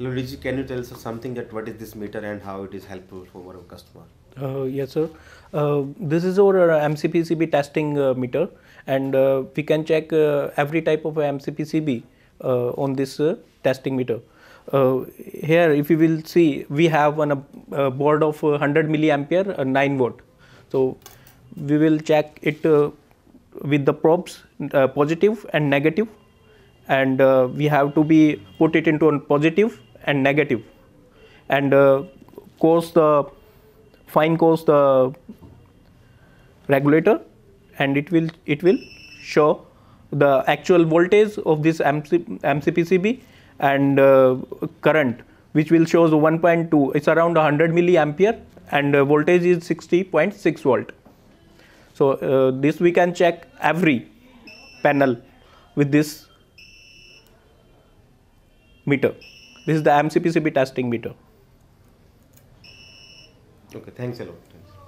Luigi, can you tell us something that what is this meter and how it is helpful for our customer? Uh, yes, sir. Uh, this is our uh, MCPCB testing uh, meter, and uh, we can check uh, every type of MCPCB on this testing meter. here, if you will see, we have on a, board of 100 milliampere, 9 volt. So, we will check it with the probes, positive and negative, and we have to be put it into a positive and negative and uh, course the fine course the regulator and it will it will show the actual voltage of this MC, MCPCB and uh, current which will shows 1.2 it's around 100 milliampere and uh, voltage is 60.6 volt so uh, this we can check every panel with this meter this is the AMCPCB testing meter. Okay, thanks a lot.